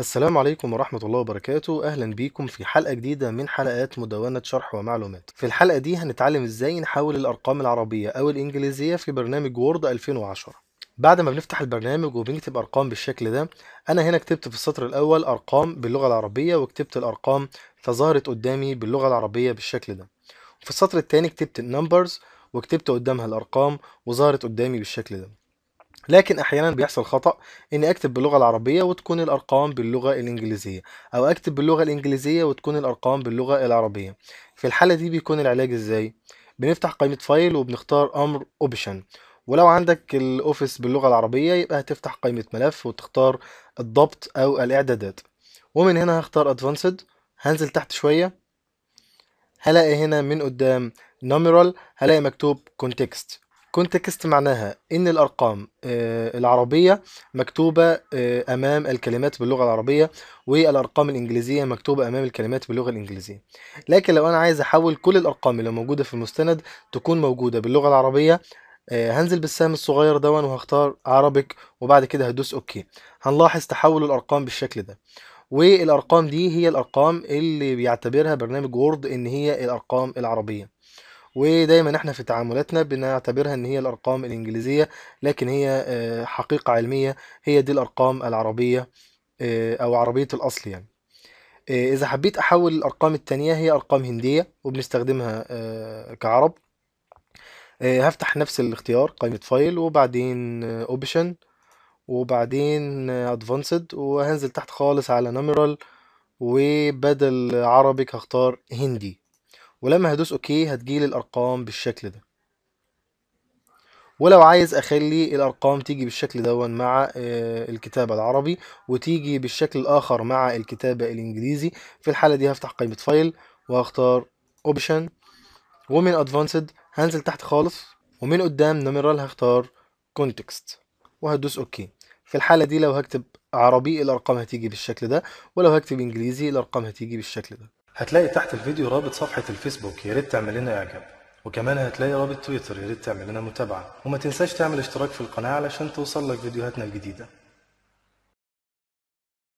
السلام عليكم ورحمة الله وبركاته أهلا بيكم في حلقة جديدة من حلقات مدونة شرح ومعلومات في الحلقة دي هنتعلم إزاي نحول الأرقام العربية أو الإنجليزية في برنامج وورد 2010 بعد ما بنفتح البرنامج وبنكتب أرقام بالشكل ده أنا هنا كتبت في السطر الأول أرقام باللغة العربية وكتبت الأرقام فظهرت قدامي باللغة العربية بالشكل ده وفي السطر التاني كتبت numbers وكتبت قدامها الأرقام وظهرت قدامي بالشكل ده لكن احيانا بيحصل خطا اني اكتب باللغه العربيه وتكون الارقام باللغه الانجليزيه او اكتب باللغه الانجليزيه وتكون الارقام باللغه العربيه في الحاله دي بيكون العلاج ازاي بنفتح قائمه فايل وبنختار امر اوبشن ولو عندك الاوفيس باللغه العربيه يبقى هتفتح قائمه ملف وتختار الضبط او الاعدادات ومن هنا هختار ادفانسد هنزل تحت شويه هلاقي هنا من قدام نوميرال هلاقي مكتوب كونتكست كونتكست معناها ان الارقام آه، العربيه مكتوبه آه، امام الكلمات باللغه العربيه والارقام الانجليزيه مكتوبه امام الكلمات باللغه الانجليزيه لكن لو انا عايز احول كل الارقام اللي موجوده في المستند تكون موجوده باللغه العربيه آه، هنزل بالسهم الصغير دون وهختار عربك وبعد كده هدوس اوكي هنلاحظ تحول الارقام بالشكل ده والارقام دي هي الارقام اللي بيعتبرها برنامج وورد ان هي الارقام العربيه ودايما احنا في تعاملاتنا بنعتبرها ان هي الارقام الانجليزية لكن هي آه، حقيقة علمية هي دي الارقام العربية آه، او عربية الاصل يعني آه، اذا حبيت احول الارقام التانية هي ارقام هندية وبنستخدمها كعرب هفتح نفس الاختيار قائمة فايل وبعدين اوبشن وبعدين ادفانسد وهنزل تحت خالص على نمرال وبدل عربي هختار هندي ولما هدوس اوكي هتجيلي الارقام بالشكل ده ولو عايز اخلي الارقام تيجي بالشكل ده مع آه، الكتابة العربي وتيجي بالشكل الاخر مع الكتابة الانجليزي في الحالة دي هفتح قائمة فايل وهختار اوبشن ومن ادفانسد هنزل تحت خالص ومن قدام نمرال هختار كونتكست وهدوس اوكي في الحالة دي لو هكتب عربي الارقام هتيجي بالشكل ده ولو هكتب انجليزي الارقام هتيجي بالشكل ده هتلاقي تحت الفيديو رابط صفحة الفيسبوك يا ريت تعمل لنا إعجاب وكمان هتلاقي رابط تويتر يا ريت تعمل لنا متابعة وما تنساش تعمل اشتراك في القناة علشان توصل لك فيديوهاتنا الجديدة